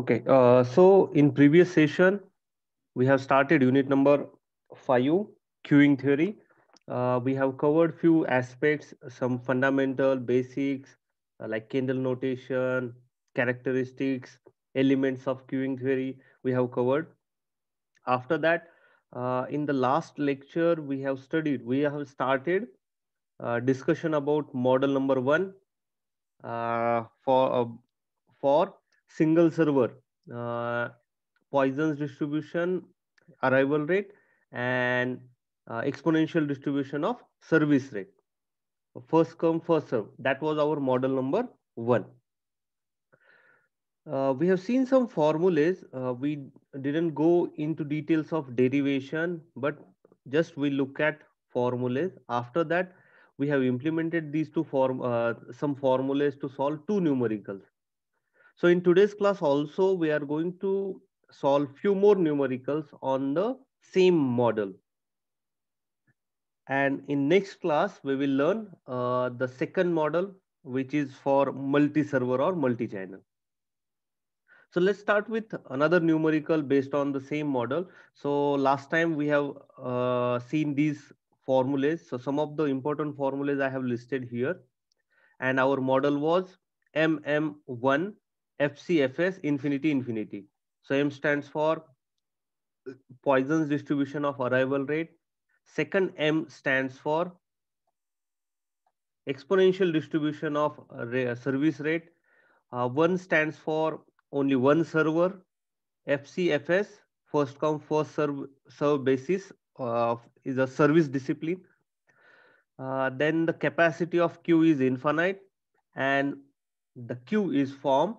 Okay, uh, so in previous session, we have started unit number five, queuing theory. Uh, we have covered few aspects, some fundamental basics uh, like candle notation, characteristics, elements of queuing theory we have covered. After that, uh, in the last lecture, we have studied, we have started uh, discussion about model number one uh, for, for single server uh, Poisson's distribution, arrival rate, and uh, exponential distribution of service rate. First come, first serve. That was our model number one. Uh, we have seen some formulas. Uh, we didn't go into details of derivation, but just we look at formulas. After that, we have implemented these two form uh, some formulas to solve two numericals. So in today's class also, we are going to solve few more numericals on the same model. And in next class, we will learn uh, the second model, which is for multi-server or multi-channel. So let's start with another numerical based on the same model. So last time we have uh, seen these formulas. So some of the important formulas I have listed here. And our model was MM1 FCFS infinity infinity. So M stands for Poisson's distribution of arrival rate. Second M stands for exponential distribution of service rate. Uh, one stands for only one server, FCFS, first come first serve, serve basis uh, is a service discipline. Uh, then the capacity of Q is infinite and the Q is formed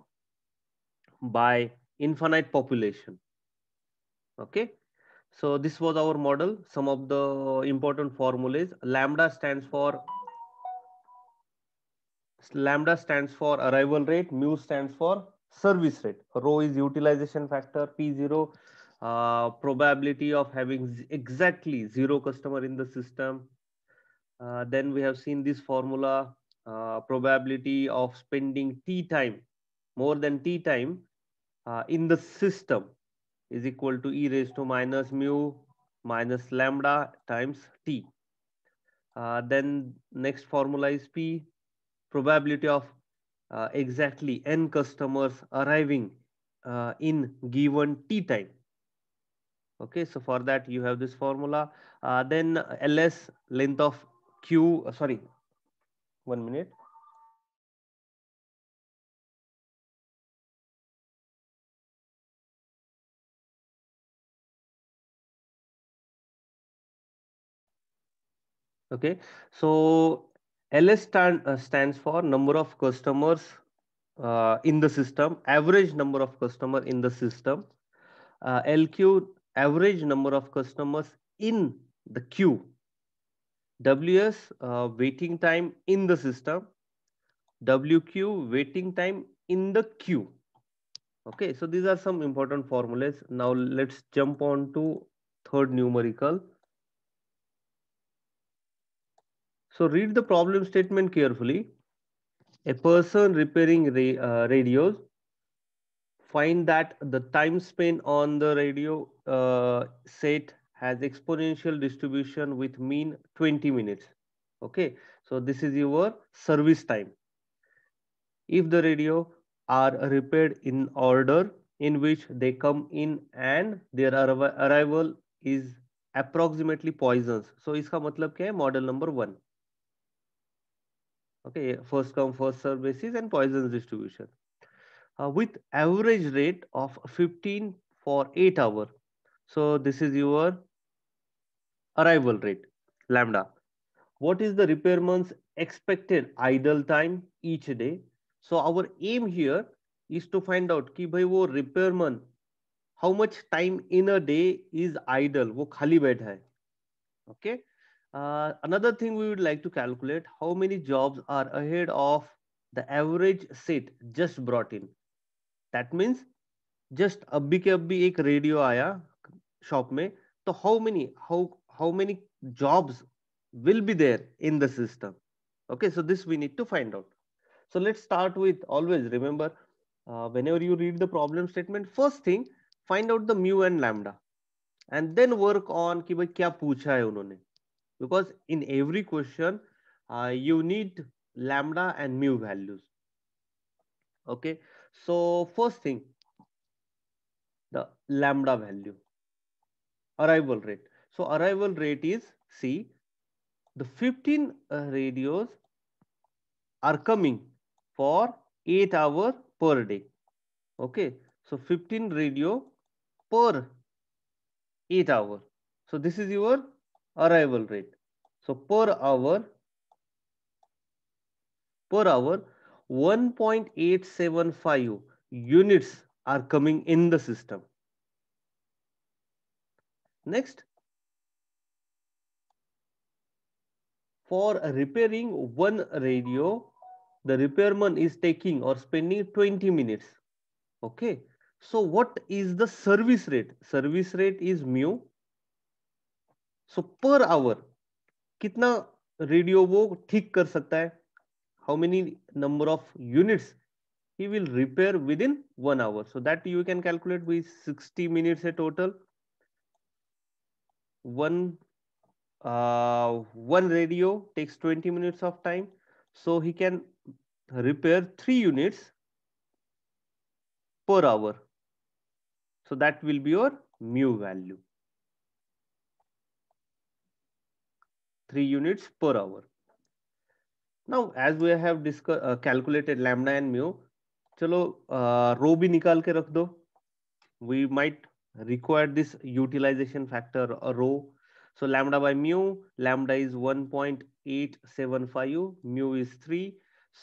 by infinite population. Okay. So this was our model. Some of the important formulas. Lambda stands for lambda stands for arrival rate, mu stands for service rate, rho is utilization factor, P0 uh, probability of having exactly zero customer in the system. Uh, then we have seen this formula, uh, probability of spending T time, more than T time uh, in the system is equal to e raised to minus mu minus lambda times t. Uh, then next formula is p, probability of uh, exactly n customers arriving uh, in given t time. Okay, so for that you have this formula. Uh, then ls length of q, uh, sorry, one minute. Okay, so LS stand, uh, stands for number of customers uh, in the system, average number of customer in the system. Uh, LQ, average number of customers in the queue. WS, uh, waiting time in the system. WQ, waiting time in the queue. Okay, so these are some important formulas. Now let's jump on to third numerical. So read the problem statement carefully. A person repairing ra uh, radios find that the time span on the radio uh, set has exponential distribution with mean 20 minutes. Okay, so this is your service time. If the radio are repaired in order in which they come in and their arrival is approximately poisons. So इसका मतलब क्या है? Model number one. okay first come first serve basis and poisson's distribution uh, with average rate of 15 for 8 hour so this is your arrival rate lambda what is the repairman's expected idle time each day so our aim here is to find out ki bhai wo repairman how much time in a day is idle wo khali baitha hai okay Uh, another thing we would like to calculate how many jobs are ahead of the average set just brought in. That means just a ke abhi ek radio aaya shop mein. So how many how how many jobs will be there in the system? Okay, so this we need to find out. So let's start with always remember uh, whenever you read the problem statement, first thing find out the mu and lambda and then work on ki bhai kya pucha hai unhone because in every question uh, you need lambda and mu values. Okay, so first thing, the lambda value, arrival rate. So arrival rate is C. The 15 uh, radios are coming for 8 hour per day. Okay, so 15 radio per 8 hour. So this is your arrival rate. So per hour, per hour, 1.875 units are coming in the system. Next, for repairing one radio, the repairman is taking or spending 20 minutes. Okay. So what is the service rate? Service rate is mu so per hour कितना radio वो ठीक कर सकता है how many number of units he will repair within one hour so that you can calculate with 60 minutes है total one one radio takes twenty minutes of time so he can repair three units per hour so that will be your mu value 3 units per hour. Now, as we have uh, calculated lambda and mu, chalo, uh, rho bhi nikal ke rakh do. We might require this utilization factor uh, rho. So lambda by mu, lambda is 1.875, mu is 3.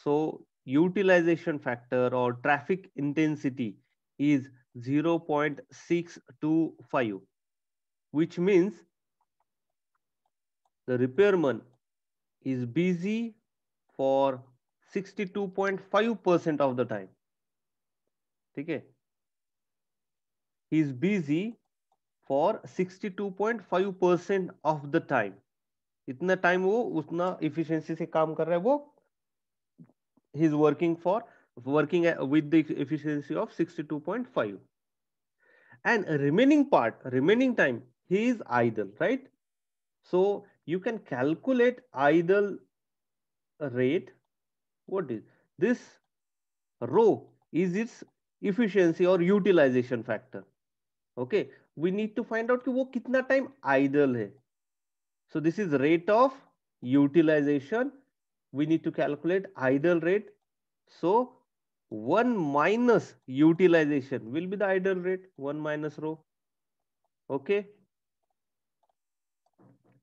So utilization factor or traffic intensity is 0.625, which means the repairman is busy for 62.5% of the time ठीक है he is busy for 62.5% of the time इतना time वो उतना efficiency से काम कर रहा है वो he is working for working with the efficiency of 62.5 and remaining part remaining time he is idle right so you can calculate idle rate. What is this rho is its efficiency or utilization factor. Okay, we need to find out कि वो कितना time idle है. So this is rate of utilization. We need to calculate idle rate. So 1 minus utilization will be the idle rate, 1 minus rho. Okay,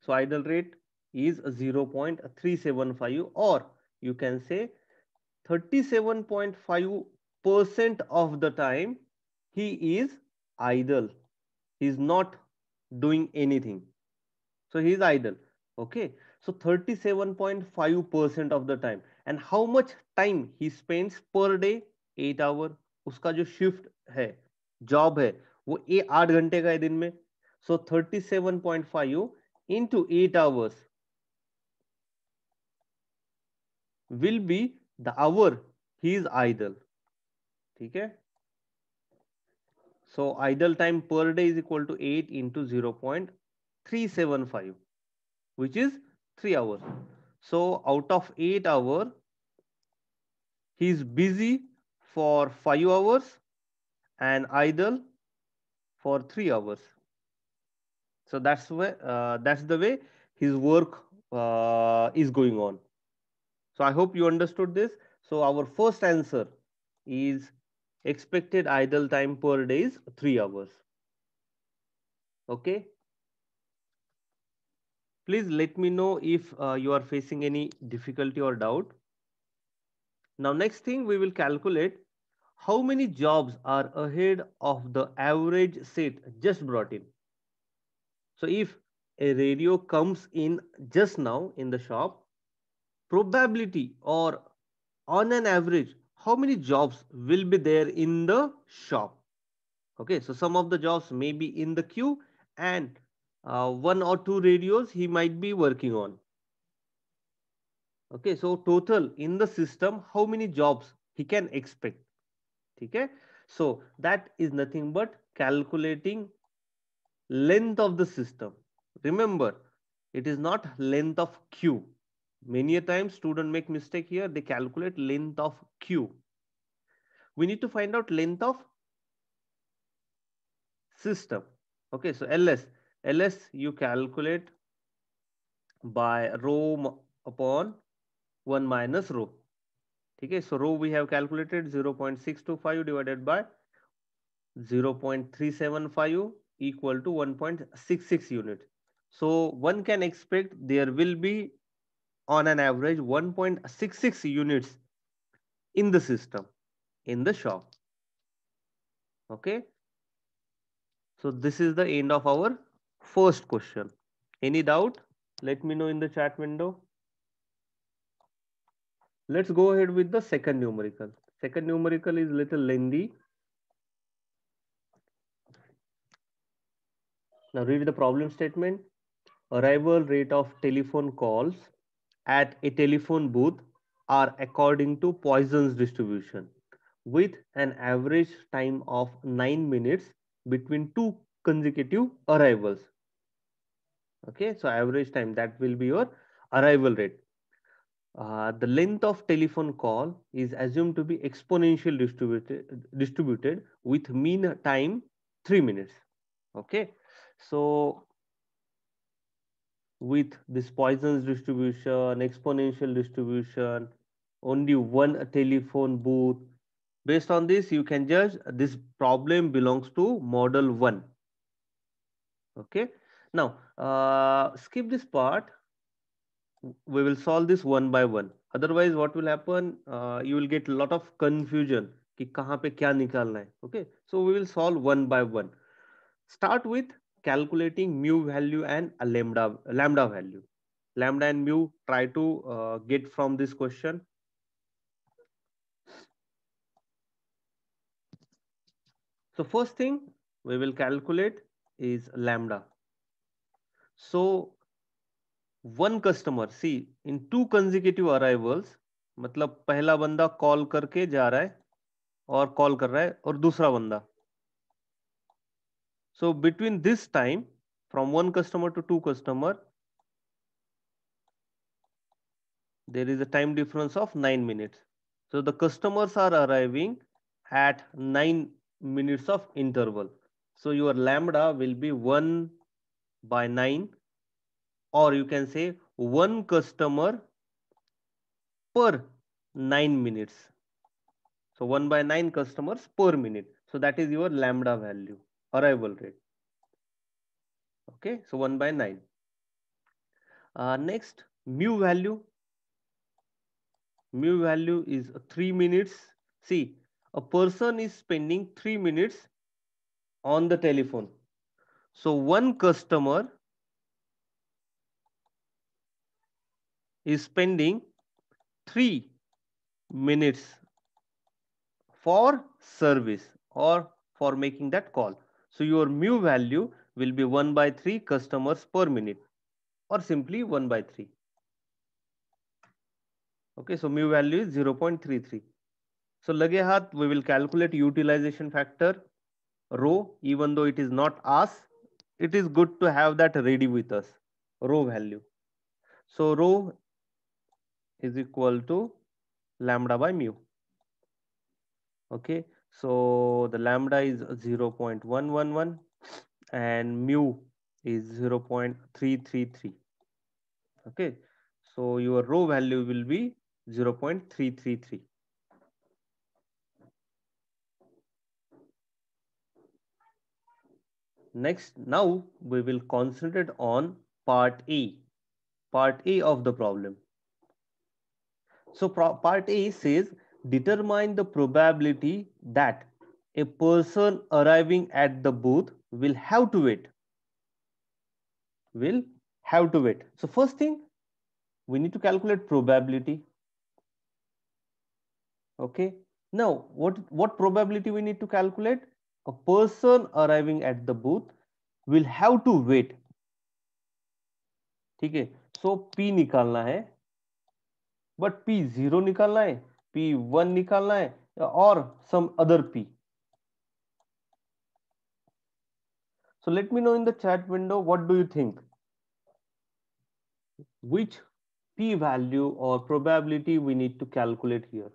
So idle rate is 0.375 or you can say 37.5% percent of the time he is idle. He is not doing anything. So he is idle. Okay. So 37.5% percent of the time. And how much time he spends per day? Eight hour uska jo shift hai job hai wo 8 ghante ka hai din mein so 37.5 into 8 hours will be the hour he is idle. Okay, so idle time per day is equal to 8 into 0 0.375 which is 3 hours. So out of 8 hours, he is busy for 5 hours and idle for 3 hours. So that's way uh, that's the way his work uh, is going on. So I hope you understood this. So our first answer is expected idle time per day is three hours. Okay. Please let me know if uh, you are facing any difficulty or doubt. Now, next thing we will calculate how many jobs are ahead of the average set just brought in. So if a radio comes in just now in the shop, probability or on an average, how many jobs will be there in the shop? Okay, so some of the jobs may be in the queue and uh, one or two radios he might be working on. Okay, so total in the system, how many jobs he can expect? Okay, so that is nothing but calculating length of the system. Remember, it is not length of Q. Many a times student make mistake here. They calculate length of Q. We need to find out length of system. Okay, so LS. LS you calculate by rho upon 1 minus rho. Okay, so rho we have calculated 0 0.625 divided by 0 0.375 equal to 1.66 unit. So one can expect there will be on an average 1.66 units in the system, in the shop. Okay. So this is the end of our first question. Any doubt? Let me know in the chat window. Let's go ahead with the second numerical. Second numerical is little lengthy. Now read the problem statement. Arrival rate of telephone calls at a telephone booth are according to Poisson's distribution with an average time of nine minutes between two consecutive arrivals. Okay, so average time that will be your arrival rate. Uh, the length of telephone call is assumed to be exponential distributed, distributed with mean time three minutes. Okay, so with this Poisson's distribution, exponential distribution, only one telephone booth. Based on this, you can judge this problem belongs to model one. Okay. Now, uh, skip this part. We will solve this one by one. Otherwise, what will happen? Uh, you will get a lot of confusion. कि कहाँ पे क्या निकालना है okay so we will solve one by one start calculating mu value and a lambda lambda value lambda and mu try to uh, get from this question so first thing we will calculate is lambda so one customer see in two consecutive arrivals मतलब पहला बंदा call करके जा रहा है और call कर रहा है और दूसरा बंदा So between this time from one customer to two customer, there is a time difference of nine minutes. So the customers are arriving at nine minutes of interval. So your lambda will be one by nine, or you can say one customer per nine minutes. So one by nine customers per minute. So that is your lambda value arrival rate. Okay, so 1 by 9. Uh, next, mu value. Mu value is 3 minutes. See, a person is spending 3 minutes on the telephone. So one customer is spending 3 minutes for service or for making that call. So your mu value will be 1 by 3 customers per minute or simply 1 by 3. Okay, so mu value is 0 0.33. So lage we will calculate utilization factor rho, even though it is not asked, it is good to have that ready with us, rho value. So rho is equal to lambda by mu. Okay, so the lambda is 0.111 and mu is 0.333. Okay, so your rho value will be 0.333. Next, now we will concentrate on part A, part A of the problem. So part A says determine the probability that a person arriving at the booth will have to wait. Will have to wait. So first thing, we need to calculate probability. Okay. Now, what, what probability we need to calculate? A person arriving at the booth will have to wait. ठीक है P निकालना है But P zero निकालना है P one निकालना है और some other P so let me know in the chat window what do you think which P value और probability we need to calculate here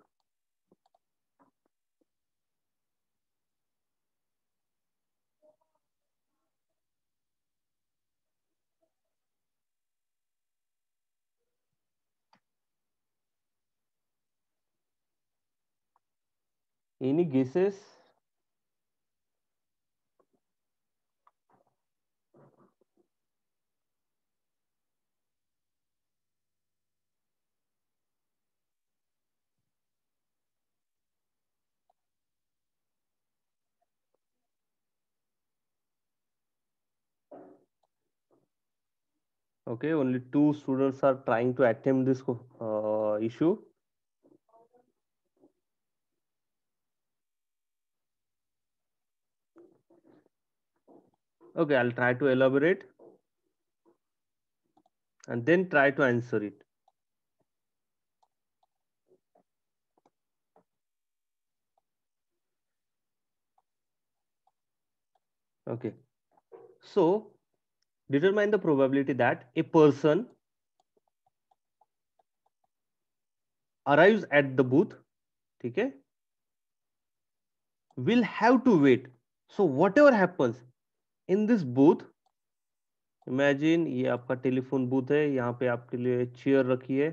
Any guesses? okay only two students are trying to attempt this uh, issue Okay, I'll try to elaborate and then try to answer it. Okay, so determine the probability that a person arrives at the booth okay will have to wait so whatever happens in this booth imagine ये आपका telephone booth है यहाँ पे आपके लिए chair रखी है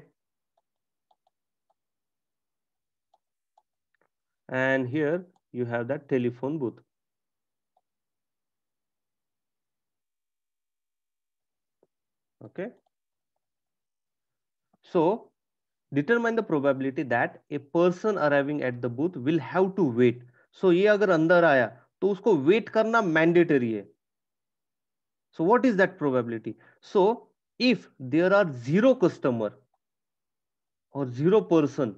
and here you have that telephone booth okay so determine the probability that a person arriving at the booth will have to wait so ये अगर अंदर आया तो उसको वेट करना मैंडेटरी है So what is that probability? So if there are zero customer और zero person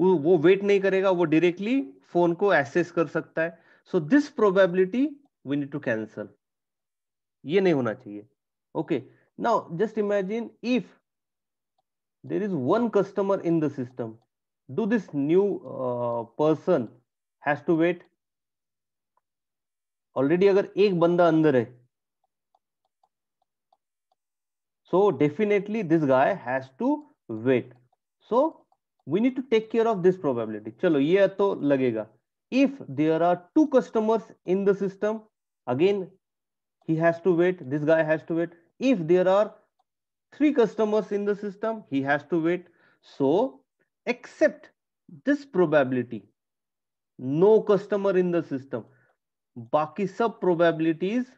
वो वो वेट नहीं करेगा वो डायरेक्टली फोन को एसेस कर सकता है so this probability we need to cancel ये नहीं होना चाहिए okay now just imagine if there is one customer in the system do this new person has to wait already अगर एक बंदा अंदर है so definitely this guy has to wait so we need to take care of this probability चलो ये तो लगेगा if there are two customers in the system again he has to wait this guy has to wait if there are three customers in the system he has to wait so except this probability no customer in the system Baki sub probabilities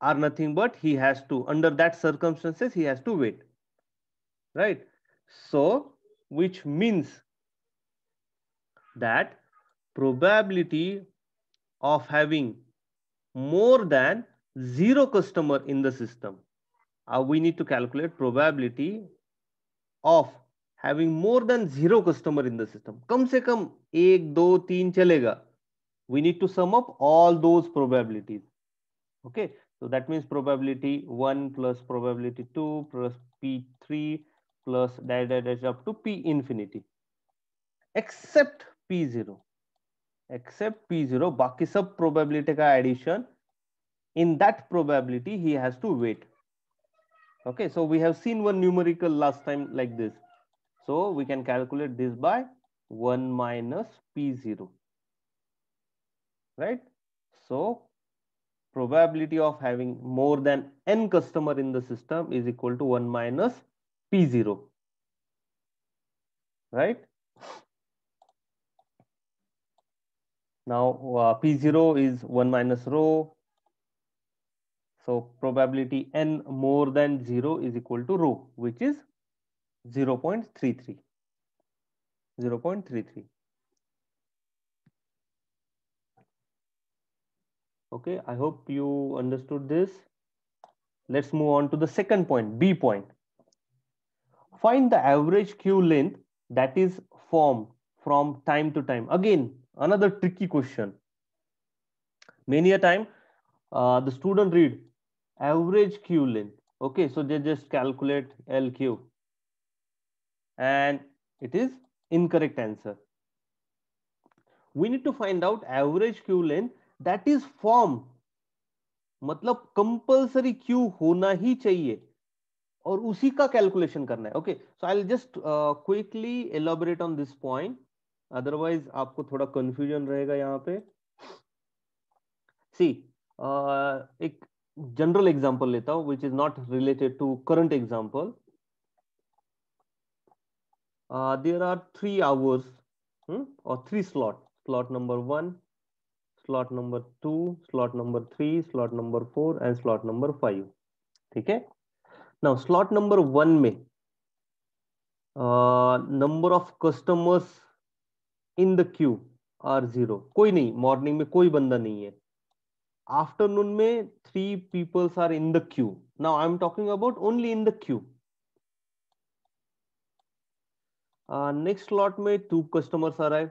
are nothing but he has to, under that circumstances, he has to wait. Right? So, which means that probability of having more than zero customer in the system. Uh, we need to calculate probability of having more than zero customer in the system. कम से कम एक दो तीन चलेगा we need to sum up all those probabilities. Okay, so that means probability 1 plus probability 2 plus P3 plus dash dash dash up to P infinity except P0. Except P0, baki sub probability ka addition. In that probability, he has to wait. Okay, so we have seen one numerical last time like this. So we can calculate this by 1 minus P0 right? So probability of having more than n customer in the system is equal to 1 minus P0, right? Now uh, P0 is 1 minus rho. So probability n more than 0 is equal to rho, which is 0 0.33. 0 0.33. Okay, I hope you understood this. Let's move on to the second point, B point. Find the average queue length that is formed from time to time. Again, another tricky question. Many a time, uh, the student read average queue length. Okay, so they just calculate LQ. And it is incorrect answer. We need to find out average queue length that is form मतलब compulsory queue होना ही चाहिए और उसी का calculation करना है okay so I just quickly elaborate on this point otherwise आपको थोड़ा कंफ्यूजन रहेगा यहाँ पे सी uh, एक जनरल एग्जांपल लेता हूं which is not related to current example there are three hours और three slot slot number one slot number two slot number three slot number four and slot number five ठीक है now slot number one में number of customers in the queue are zero कोई नहीं morning में कोई बंदा नहीं है आफ्टरनून में three peoples are in the queue now I am talking about only in the queue next slot में टू कस्टमर्स आर आए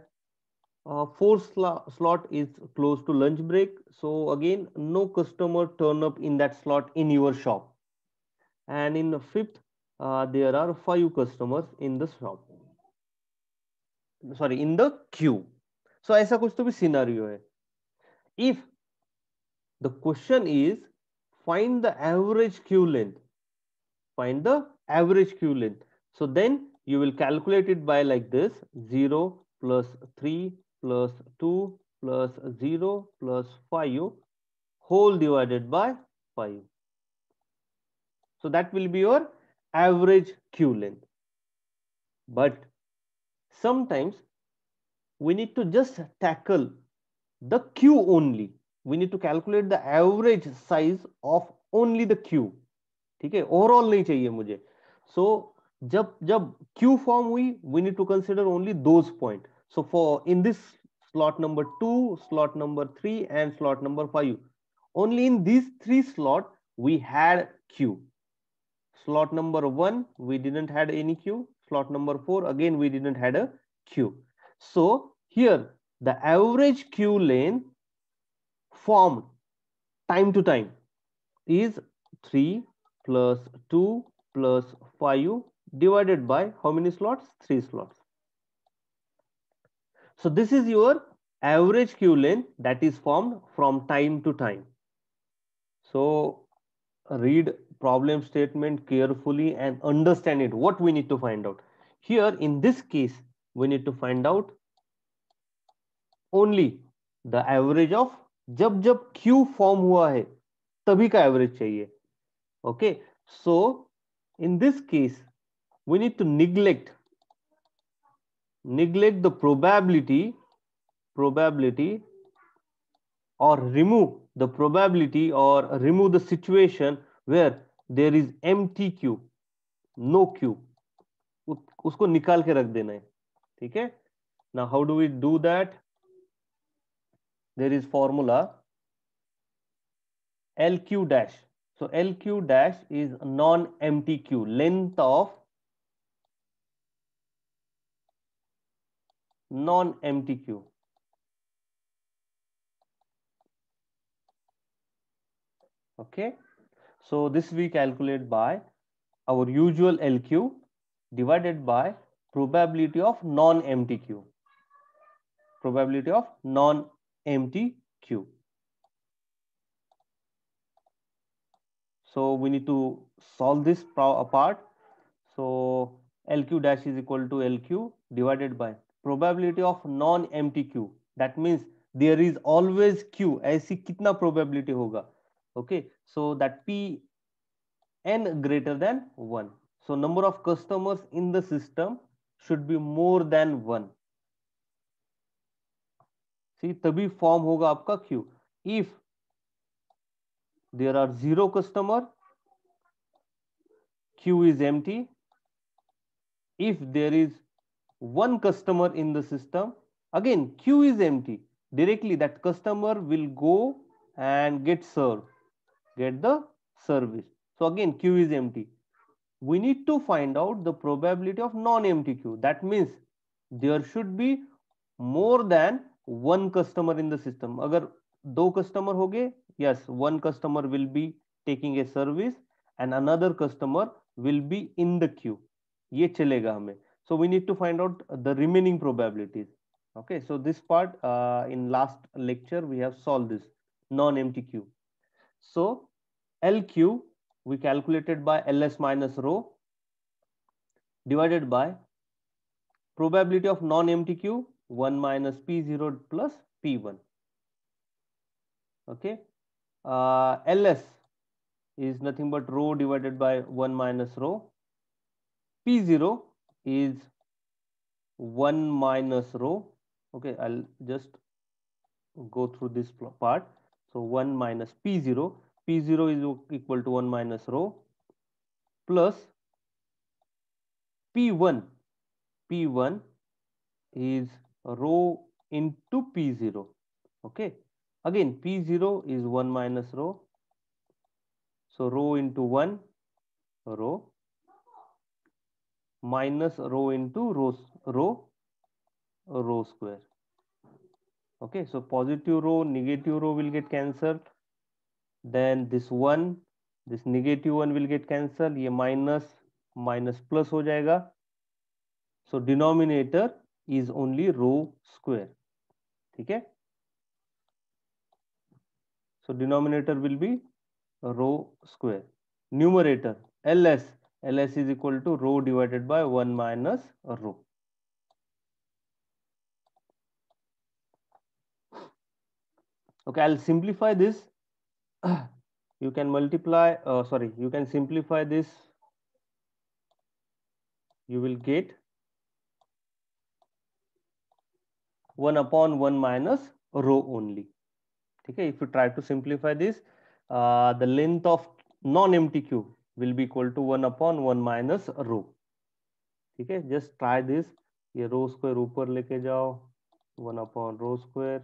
Uh, fourth slot is close to lunch break. So again, no customer turn up in that slot in your shop. And in the fifth, uh, there are five customers in the shop. Sorry, in the queue. So ऐसा कुछ तो भी scenario है. If the question is find the average queue length, find the average queue length. So then you will calculate it by like this 0 plus 3 plus 2 plus 0 plus 5 whole divided by 5. So that will be your average queue length. But sometimes we need to just tackle the queue only. We need to calculate the average size of only the queue. Okay, overall overall नहीं so, जब जब queue form we we need to consider only those point so for in this slot number two, slot number three, and slot number five, only in these three slot we had queue. Slot number one, we didn't had any queue. Slot number four, again, we didn't had a queue. So here the average queue length formed time to time is 3 plus 2 plus 5 divided by how many slots? 3 slots. So this is your average queue length that is formed from time to time. So read problem statement carefully and understand it. What we need to find out here in this case, we need to find out only the average of जब जब Q form हुआ है तभी का average चाहिए. Okay, so in this case, we need to neglect neglect the probability, probability or remove the probability or remove the situation where there is empty queue, no queue. उसको निकाल के रख देना है ठीक है now how do we do that there is formula lq dash so lq dash is non empty queue length of non mtq Okay, so this we calculate by our usual LQ divided by probability of non mtq Probability of non mtq So we need to solve this part. So LQ dash is equal to LQ divided by probability of non empty queue that means there is always q ऐसी कितना probability होगा okay so that p n greater than 1 so number of customers in the system should be more than 1 see तभी form होगा आपका q if there are zero customer q is empty if there is one customer in the system. Again, queue is empty. Directly that customer will go and get served, get the service. So again, queue is empty. We need to find out the probability of non-empty queue. That means there should be more than one customer in the system. अगर two customer हो गए, yes, one customer will be taking a service and another customer will be in the queue. ये चलेगा हमें. So we need to find out the remaining probabilities. Okay, so this part uh, in last lecture, we have solved this non-empty Q. So LQ, we calculated by LS minus rho divided by probability of non-empty Q, 1 minus P0 plus P1. Okay, uh, LS is nothing but rho divided by 1 minus rho. P0 is 1 minus rho. Okay, I'll just go through this part. So 1 minus P0, P0 is equal to 1 minus rho plus P1. P1 is rho into P0. Okay, again P0 is 1 minus rho. So rho into 1, rho minus rho into rho rho rho square okay so positive row negative row will get cancelled then this one this negative one will get cancelled ये minus minus plus हो जाएगा so denominator is only row square ठीक है so denominator will be row square numerator ls ls is equal to rho divided by 1 minus rho. Okay, I'll simplify this. You can multiply, uh, sorry, you can simplify this. You will get 1 upon 1 minus rho only. Okay, if you try to simplify this, uh, the length of non-empty cube will be equal to 1 upon 1 minus rho. Okay, just try this. This rho square square ऊपर लेके 1 upon rho square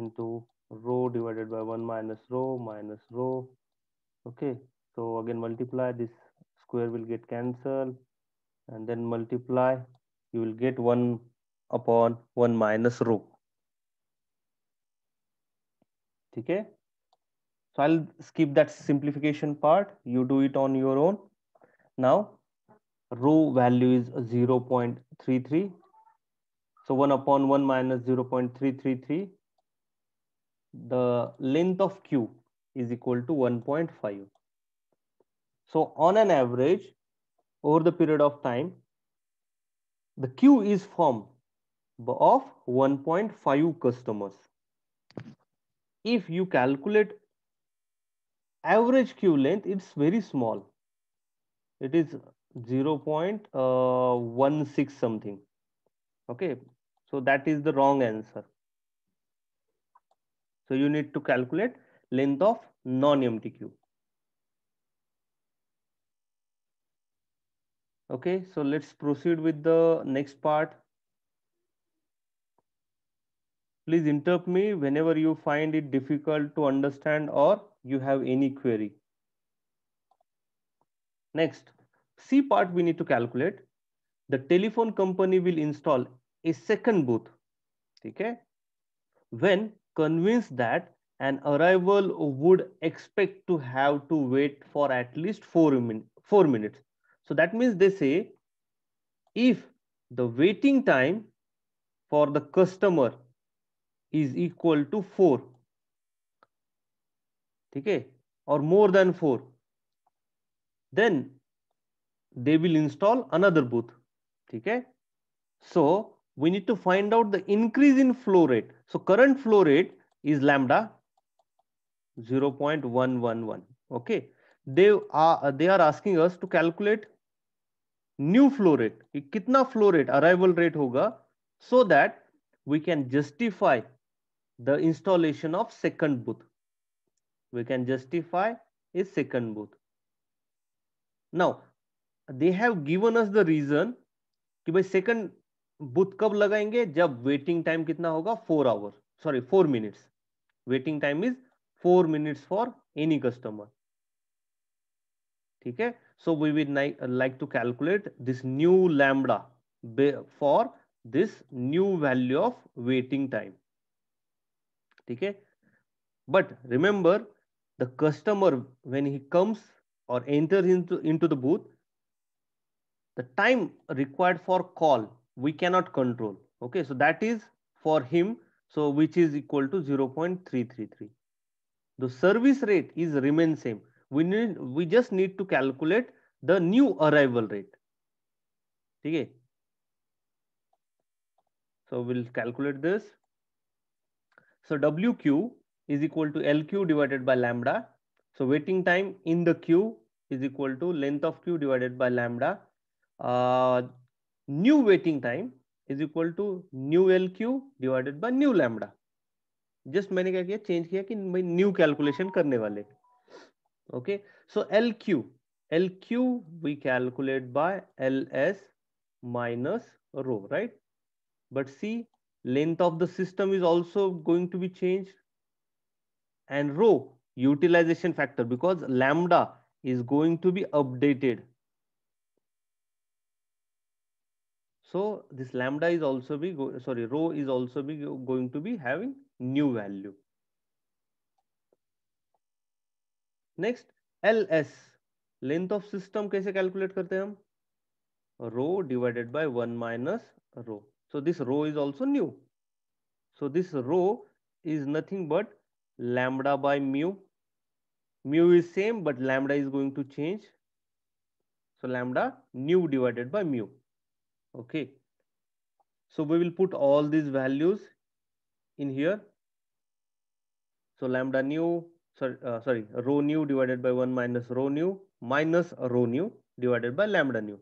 into rho divided by 1 minus rho minus rho. okay so again multiply this square will get cancelled and then multiply you will get 1 upon 1 minus rho Okay. So I'll skip that simplification part. You do it on your own. Now, rho value is 0.33. So 1 upon 1 minus 0.333. The length of Q is equal to 1.5. So on an average, over the period of time, the queue is formed of 1.5 customers. If you calculate average queue length, it's very small. It is uh, 0.16 something. Okay, so that is the wrong answer. So you need to calculate length of non-empty queue. Okay, so let's proceed with the next part. Please interrupt me whenever you find it difficult to understand or you have any query. Next, C part we need to calculate. The telephone company will install a second booth. Okay? When convinced that an arrival would expect to have to wait for at least four, min four minutes. So that means they say if the waiting time for the customer is equal to four, ठीक or more than four then they will install another booth ठीक so we need to find out the increase in flow rate so current flow rate is lambda 0.111 okay they are they are asking us to calculate new flow rate kitna flow rate arrival rate hoga so that we can justify the installation of second booth we can justify is second booth. Now, they have given us the reason ki bhai second booth kab lagayenge jab waiting time kitna hoga 4 hour sorry 4 minutes. Waiting time is 4 minutes for any customer. theek hai so we would like to calculate this new lambda for this new value of waiting time theek hai but remember the customer, when he comes or enters into, into the booth, the time required for call, we cannot control. Okay, so that is for him, so which is equal to 0.333. The service rate is remain same. We, need, we just need to calculate the new arrival rate. Okay. So we'll calculate this. So WQ is equal to LQ divided by lambda. So waiting time in the queue is equal to length of queue divided by lambda. Uh, new waiting time is equal to new LQ divided by new lambda. Just I have changed that I कि new calculation. Okay. So LQ, LQ we calculate by LS minus rho, right? But see, length of the system is also going to be changed and rho utilization factor because lambda is going to be updated. So this lambda is also be go, sorry rho is also be going to be having new value. Next LS length of system kaise calculate karte hum? rho divided by 1 minus rho. So this rho is also new. So this rho is nothing but lambda by mu. Mu is same, but lambda is going to change. So lambda nu divided by mu. Okay. So we will put all these values in here. So lambda nu, sorry, uh, sorry, rho nu divided by 1 minus rho nu minus rho nu divided by lambda nu.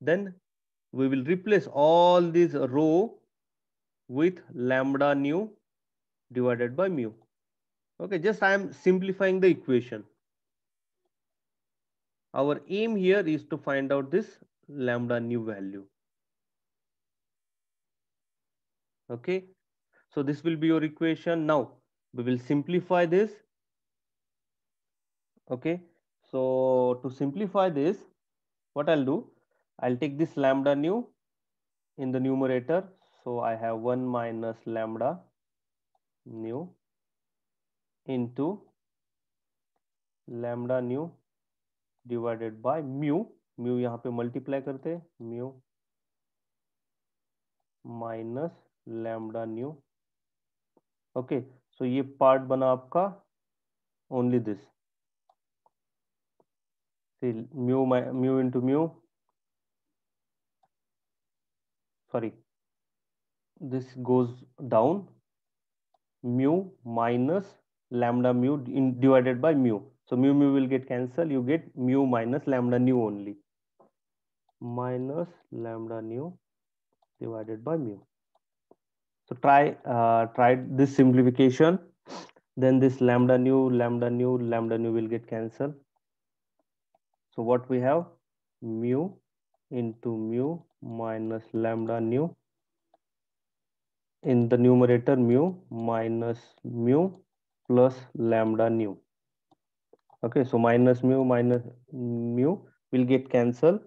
Then we will replace all these rho with lambda nu divided by mu. Okay, just I am simplifying the equation. Our aim here is to find out this lambda nu value. Okay, so this will be your equation. Now we will simplify this. Okay, so to simplify this, what I'll do, I'll take this lambda nu in the numerator. So I have 1 minus lambda new into lambda new divided by mu mu यहां पे multiply करते mu minus lambda new okay so ये part बना आपका only this mu mu into mu sorry this goes down mu minus lambda mu in, divided by mu. So mu mu will get cancelled. You get mu minus lambda nu only. Minus lambda nu divided by mu. So try uh, try this simplification. Then this lambda nu, lambda nu, lambda nu will get cancelled. So what we have mu into mu minus lambda nu in the numerator mu minus mu plus lambda nu. Okay, so minus mu minus mu will get cancelled.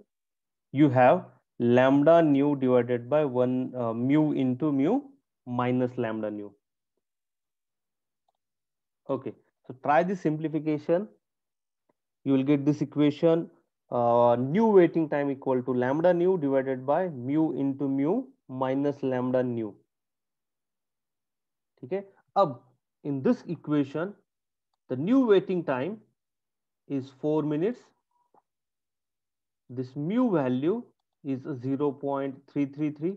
You have lambda nu divided by 1 uh, mu into mu minus lambda nu. Okay, so try this simplification. You will get this equation uh, new waiting time equal to lambda nu divided by mu into mu minus lambda nu. Okay. है in this equation the new waiting time is 4 minutes this mu value is 0.333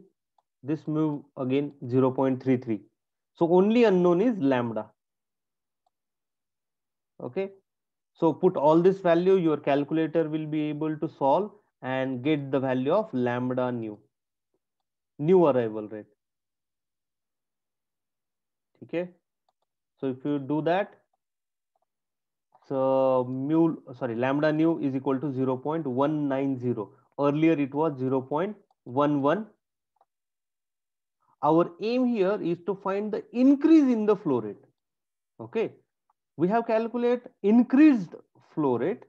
this mu again 0.33 so only unknown is lambda okay so put all this value your calculator will be able to solve and get the value of lambda new new arrival rate ठीक है so if you do that so mu sorry lambda nu is equal to 0.190 earlier it was 0.11 our aim here is to find the increase in the flow rate okay we have calculate increased flow rate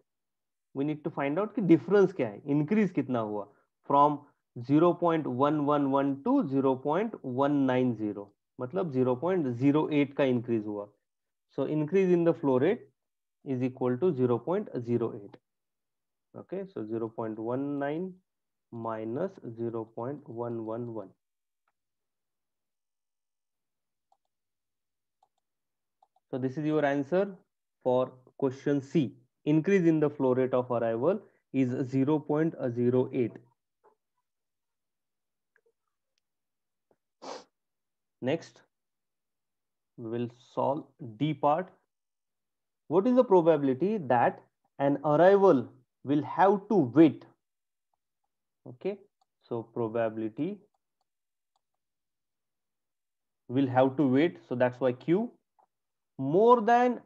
we need to find out ki difference kya hai increase kitna hua from 0.111 to 0.190 मतलब zero zero point eight का increase हुआ so increase in the flow rate is equal to 0.08 point zero eight okay so zero point one nine minus zero point one one one so this is your answer for question C increase in the flow rate of arrival is zero point zero eight Next, we will solve D part. What is the probability that an arrival will have to wait? Okay, so probability will have to wait. So that's why Q more than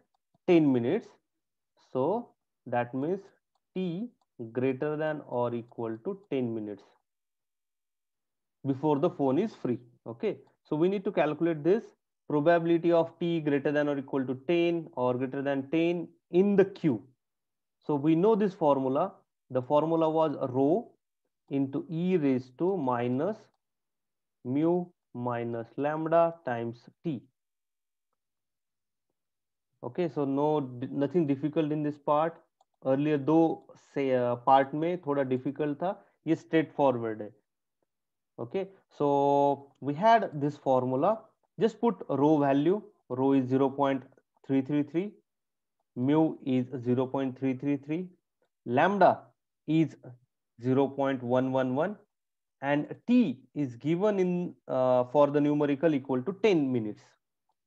10 minutes. So that means T greater than or equal to 10 minutes before the phone is free. Okay. So we need to calculate this probability of t greater than or equal to 10 or greater than 10 in the queue. So we know this formula. The formula was rho into e raised to minus mu minus lambda times t. Okay, so no nothing difficult in this part. Earlier, though, say uh, part में thoda difficult tha. ये straightforward hai. Okay, so we had this formula. Just put rho value. Rho is 0.333. Mu is 0.333. Lambda is 0.111 and t is given in uh, for the numerical equal to 10 minutes.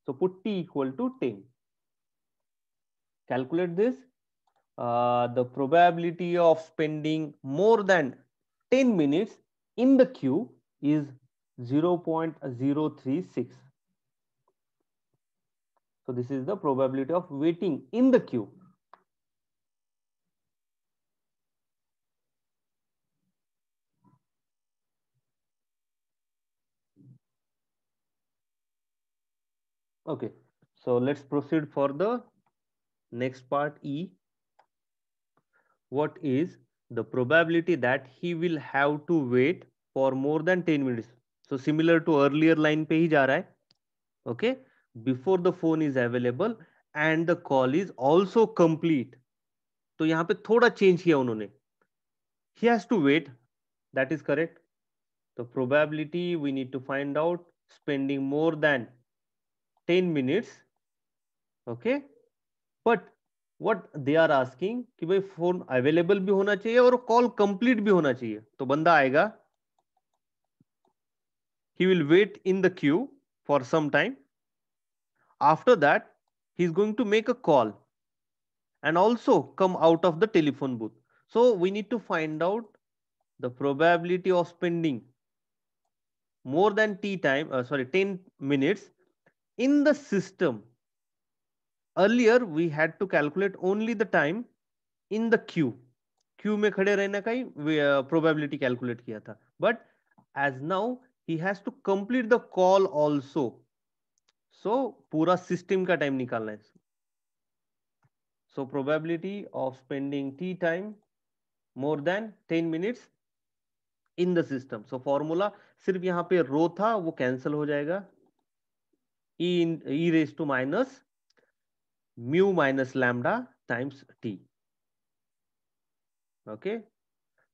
So put t equal to 10. Calculate this. Uh, the probability of spending more than 10 minutes in the queue is 0 0.036. So this is the probability of waiting in the queue. Okay, so let's proceed for the next part E. What is the probability that he will have to wait for more than ten minutes so similar to earlier line पे ही जा रहा है okay before the phone is available and the call is also complete तो यहां पे थोड़ा change किया उन्होंने he has to wait that is correct तो probability we need to find out spending more than ten minutes okay but what they are asking कि भाई phone available भी होना चाहिए और कॉल कंप्लीट भी होना चाहिए तो बंदा आएगा he will wait in the queue for some time. After that, he's going to make a call and also come out of the telephone booth. So we need to find out the probability of spending more than t time, uh, sorry, 10 minutes in the system. Earlier, we had to calculate only the time in the queue. Queue में खड़े रहने we, ही uh, probability calculate kiya tha. But as now. He has to complete the call also so पूरा system का time निकालना है so probability of spending T time more than ten minutes in the system so formula सिर्फ यहाँ पे rho था वो cancel हो जाएगा e raise to minus mu minus lambda times t okay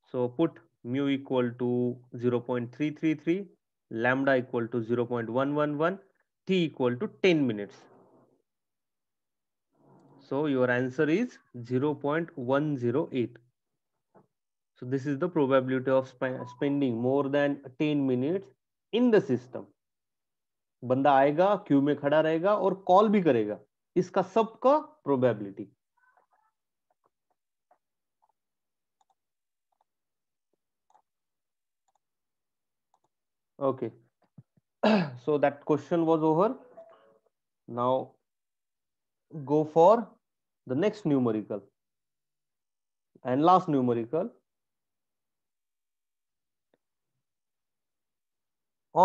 so put mu equal to 0 0.333 lambda equal to 0.111 t equal to 10 minutes so your answer is 0.108 so this is the probability of sp spending more than 10 minutes in the system बंदा आएगा Q में खड़ा रहेगा और call भी करेगा इसका सबका probability Okay. so that question was over. Now go for the next numerical and last numerical.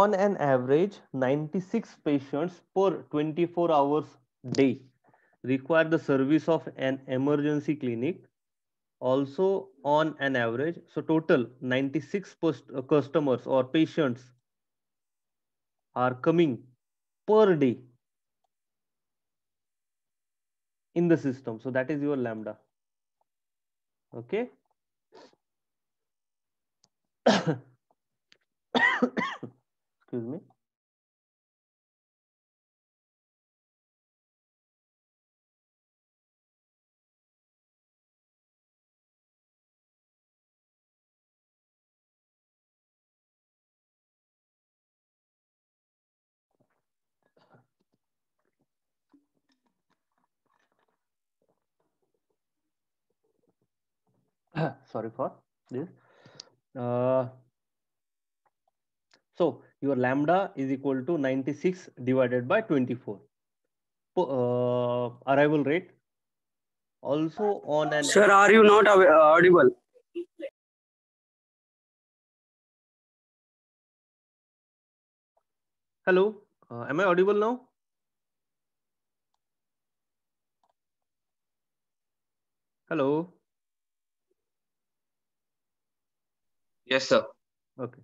On an average, 96 patients per 24 hours day require the service of an emergency clinic also on an average so total 96 customers or patients are coming per day in the system. So that is your lambda. Okay. Excuse me. sorry for this. Uh, so your lambda is equal to 96 divided by 24. Uh, arrival rate also on an. Sir, are you not uh, audible? Hello, uh, am I audible now? Hello. Yes, sir. Okay.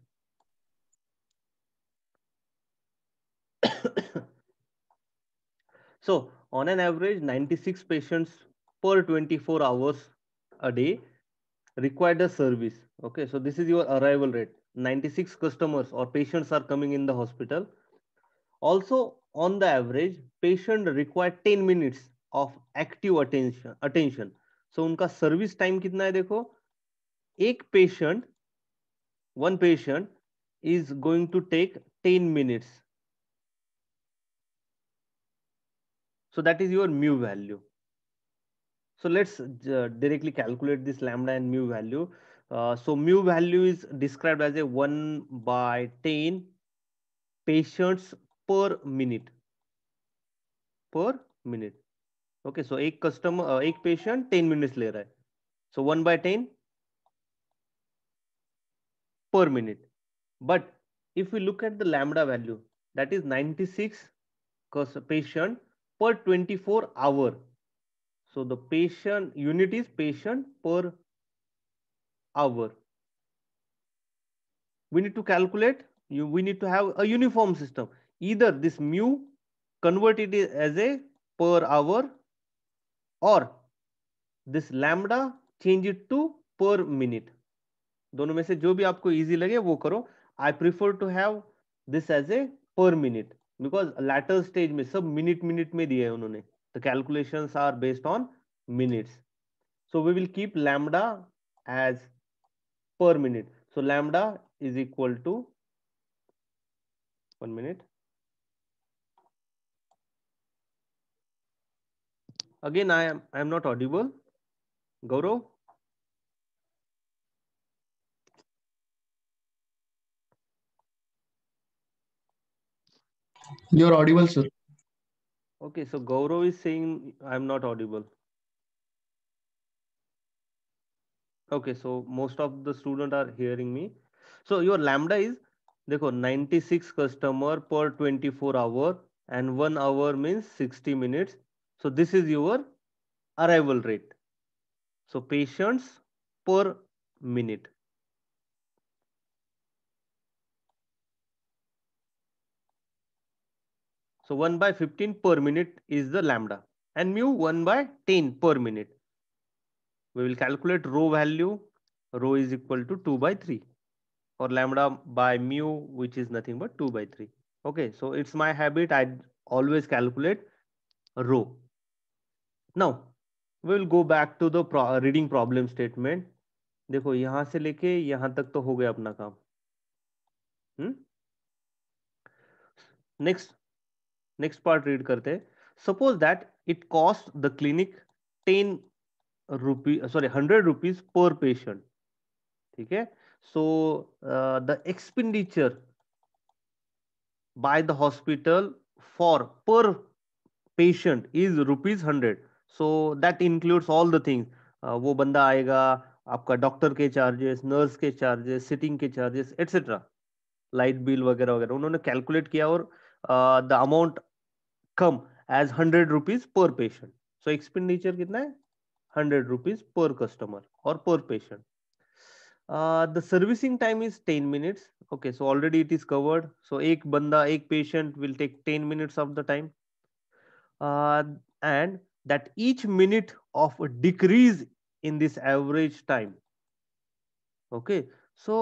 so on an average, 96 patients per 24 hours a day required a service. Okay, so this is your arrival rate. 96 customers or patients are coming in the hospital. Also, on the average, patient required 10 minutes of active attention. attention. So उनका service time कितना है देखो एक patient one patient is going to take 10 minutes. So that is your mu value. So let's uh, directly calculate this lambda and mu value. Uh, so mu value is described as a 1 by 10 patients per minute. Per minute. Okay, so a customer a patient, 10 minutes. later. So 1 by 10 per minute. But if we look at the lambda value, that is 96 patient per 24 hour. So the patient unit is patient per hour. We need to calculate, you, we need to have a uniform system. Either this mu convert it as a per hour or this lambda change it to per minute. दोनों में से जो भी आपको easy लगे वो करो I prefer to have this as a per minute because letter stage में सब मिनट मिनट में दिए हैं उन्होंने the calculation are based on minutes so we will keep lambda as per minute so lambda is equal to one minute again I am I am not audible Gaurav You're audible, sir. Okay, so Gaurav is saying I'm not audible. Okay, so most of the students are hearing me. So your lambda is, देखो 96 customer per 24 hour and one hour means 60 minutes. So this is your arrival rate. So patients per minute. So 1 by 15 per minute is the lambda and mu 1 by 10 per minute. We will calculate rho value. Rho is equal to 2 by 3 or lambda by mu which is nothing but 2 by 3. Okay, so it's my habit. I always calculate rho. Now, we will go back to the pro reading problem statement. देखो यहां से लेके यहां तक तो हो गया अपना काम hmm next next part read करते suppose that it cost the clinic ten rupee sorry hundred rupees per patient ठीक है so the expenditure by the hospital for per patient is rupees hundred so that includes all the things वो बंदा आएगा आपका doctor के charges nurse के charges sitting के charges etcetera light bill वगैरह वगैरह उन्होंने कैलकुलेट किया और uh, the amount come as hundred rupees per patient so expenditure कितना है हंड्रेड रुपीज पर कस्टमर और per patient the servicing time is ten minutes okay so already it is covered so एक बंदा एक patient will take ten minutes of the time and that each minute of decrease in this average time okay so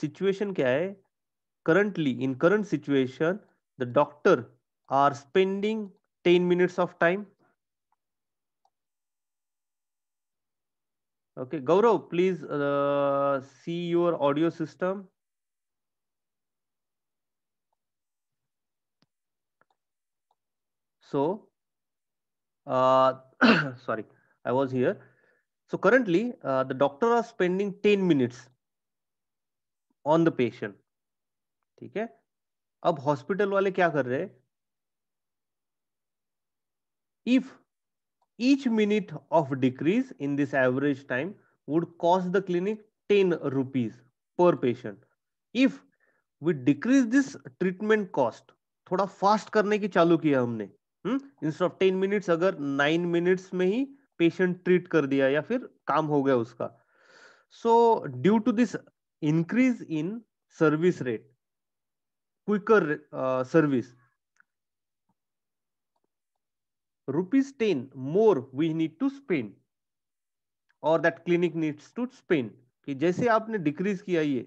situation क्या है currently in current situation the doctor are spending 10 minutes of time. Okay, Gaurav, please uh, see your audio system. So, uh, sorry, I was here. So currently, uh, the doctor are spending 10 minutes on the patient. Okay. अब hospital वाले क्या कर रहे if each minute of decrease in this average time would cost the clinic ten rupees per patient if we decrease this treatment cost थोड़ा fast करने की चालू किया हमने ऑफ टेन मिनिट्स अगर नाइन मिनिट्स में ही पेशेंट ट्रीट कर दिया या फिर काम हो गया उसका so due to this increase in service rate quicker service rupees ten more we need to spend और or that clinic needs to कि जैसे आपने डिक्रीज किया ये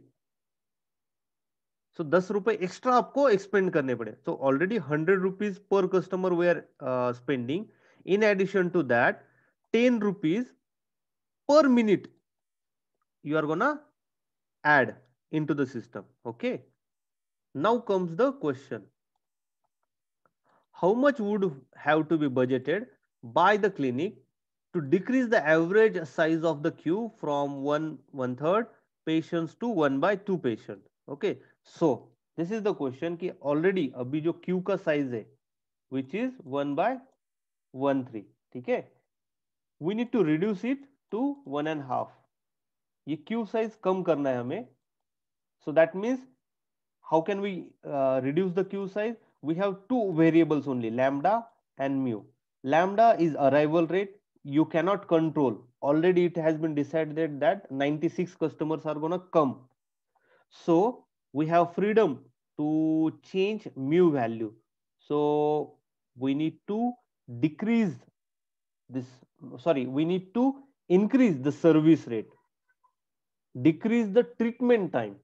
सो तो दस रुपए एक्स्ट्रा आपको एक्सपेंड करने पड़े so already hundred rupees per customer we are spending in addition to that ten rupees per minute you are gonna add in to the system okay Now comes the question. How much would have to be budgeted by the clinic to decrease the average size of the queue from one one third patients to one by two patient. Okay, so this is the question कि already अभी जो queue का size है which is one by one three ठीक है we need to reduce it to one and half ये queue size कम करना है हमें so that means how can we uh, reduce the queue size? We have two variables only, lambda and mu. Lambda is arrival rate. You cannot control. Already it has been decided that 96 customers are going to come. So we have freedom to change mu value. So we need to decrease this, sorry, we need to increase the service rate, decrease the treatment time.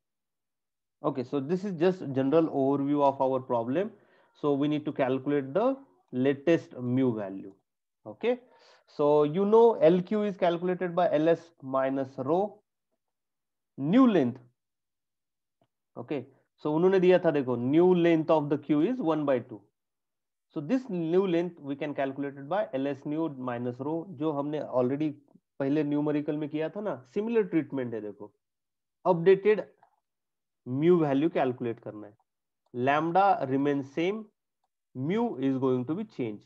Okay, so this is just general overview of our problem. So we need to calculate the latest mu value. Okay, so you know LQ is calculated by LS minus rho. New length. Okay, so unhone diya tha dekho new length of the Q is 1 by 2 So this new length we can calculate it by LS new minus rho jo humne already pehle numerical mein kiya tha na similar treatment hai dekho updated mu value calculate करना है lambda remain same mu is going to be change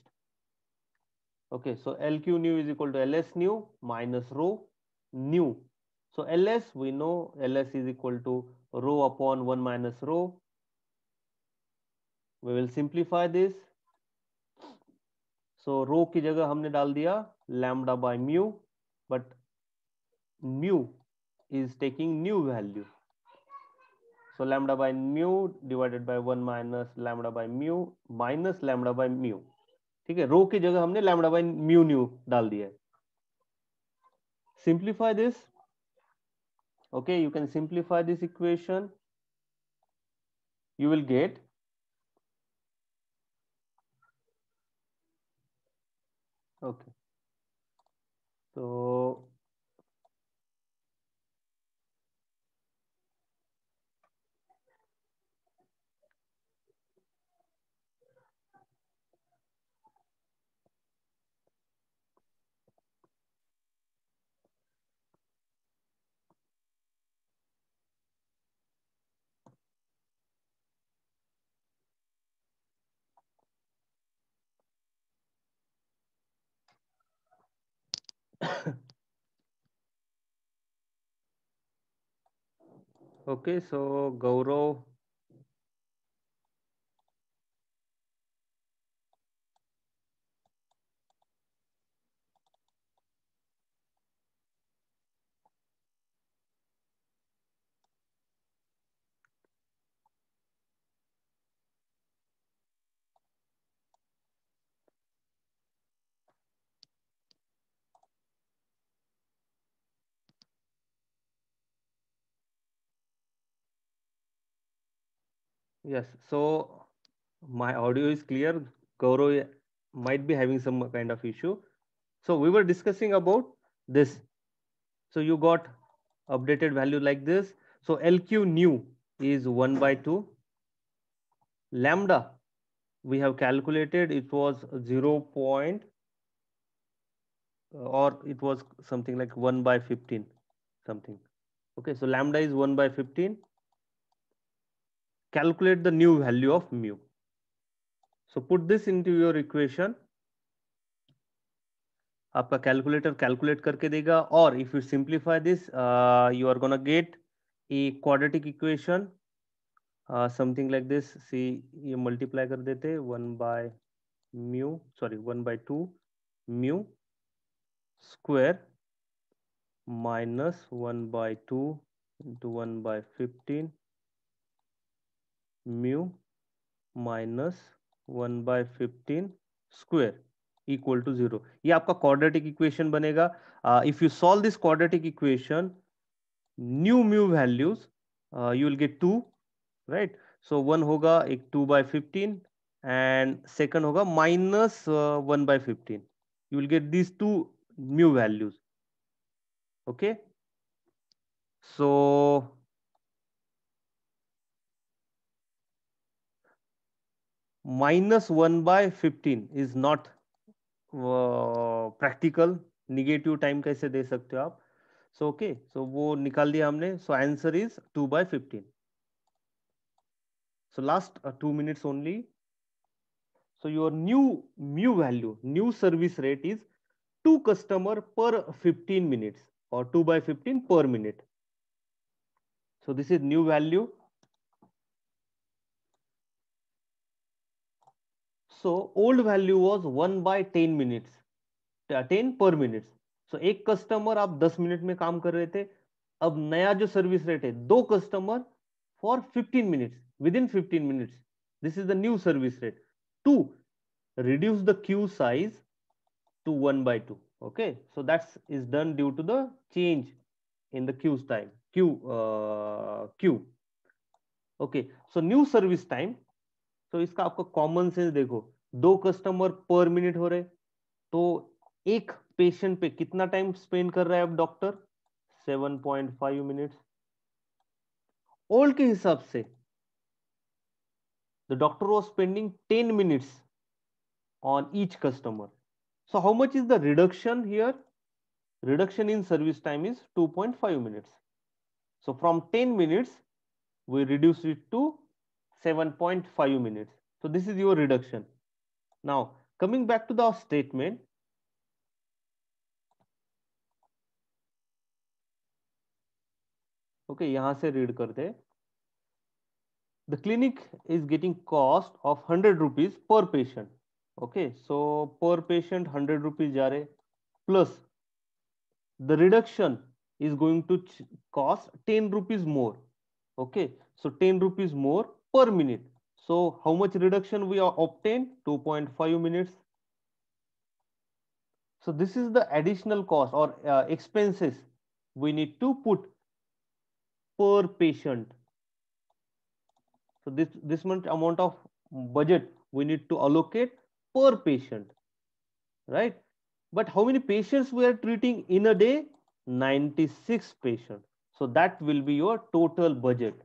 okay so L Q new is equal to L S new minus rho new so L S we know L S is equal to rho upon one minus rho we will simplify this so rho की जगह हमने डाल दिया lambda by mu but mu is taking new value So lambda by mu divided by 1 minus lambda by mu minus lambda by mu ठीक है रो की जगह हमने lambda by mu nu डाल दिया है simplify this okay you can simplify this equation you will get okay so okay so Gaurav Yes. So my audio is clear. Gaurav might be having some kind of issue. So we were discussing about this. So you got updated value like this. So LQ new is 1 by 2. Lambda we have calculated it was 0 point uh, or it was something like 1 by 15 something. Okay, so lambda is 1 by 15 calculate the new value of mu. So put this into your equation. आपका calculator calculate करके देगा और if you simplify this you are gonna get a quadratic equation something like this see ये multiply कर देते one by mu sorry one by two mu square minus one by two into one by fifteen mu minus one by fifteen square equal to zero ये आपका quadratic equation बनेगा if you solve this quadratic equation new mu values you will gate two right so one होगा एक two by fifteen and second होगा minus one by fifteen you will get this two mu values okay so minus 1 by 15 is not practical negative time कैसे दे सकते हो आप so okay so वो निकाल दिया हमने so answer is two by fifteen so last two minutes only so your new new value new service rate is two customer per fifteen minutes और two by fifteen per minute so this is new value So old value was 1 by 10 minutes, uh, 10 per minute. So a customer up 10 minute may come karate. Ab nayajo service rate, do customer for 15 minutes, within 15 minutes. This is the new service rate. Two, reduce the queue size to 1 by 2. Okay, so that is done due to the change in the queue time, uh, queue. Okay, so new service time तो इसका आपका common sense देखो दो customer पर minute हो रहे तो एक पेशेंट पे कितना टाइम स्पेंड कर रहा है अब डॉक्टर 7.5 मिनट ओल्ड के हिसाब से the doctor was spending 10 minutes on each customer so how much is the reduction here reduction in service time is 2.5 minute so from ten minutes we reduce it to 7.5 minutes. So this is your reduction. Now, coming back to the statement, okay, yahan se read karte. The clinic is getting cost of 100 rupees per patient. Okay, so per patient 100 rupees jare plus the reduction is going to cost 10 rupees more. Okay, so 10 rupees more per minute. So how much reduction we obtained? 2.5 minutes. So this is the additional cost or uh, expenses we need to put per patient. So this, this much amount of budget we need to allocate per patient, right? But how many patients we are treating in a day? 96 patients. So that will be your total budget.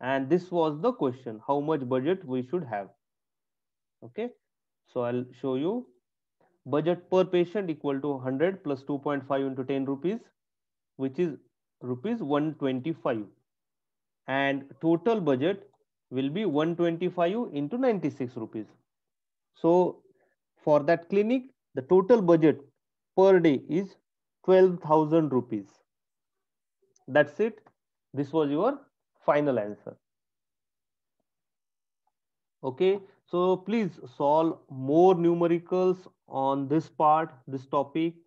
And this was the question, how much budget we should have. Okay, so I'll show you. Budget per patient equal to 100 plus 2.5 into 10 rupees, which is rupees 125. And total budget will be 125 into 96 rupees. So for that clinic, the total budget per day is 12,000 rupees. That's it. This was your final answer. Okay, so please solve more numericals on this part, this topic.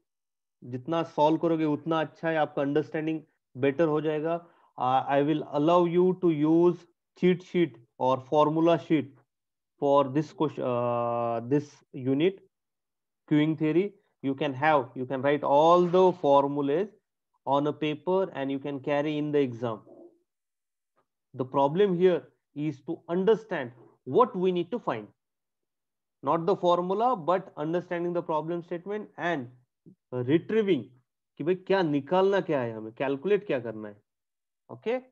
Jitna solve करोगे utna acha hai. आपका understanding better ho jayega. Uh, I will allow you to use cheat sheet or formula sheet for this question, uh, this unit, queuing theory. You can have, you can write all the formulas on a paper and you can carry in the exam. The problem here is to understand what we need to find. Not the formula, but understanding the problem statement and retrieving ki bhai kya nikalna kya hai hame calculate kya karna hai okay?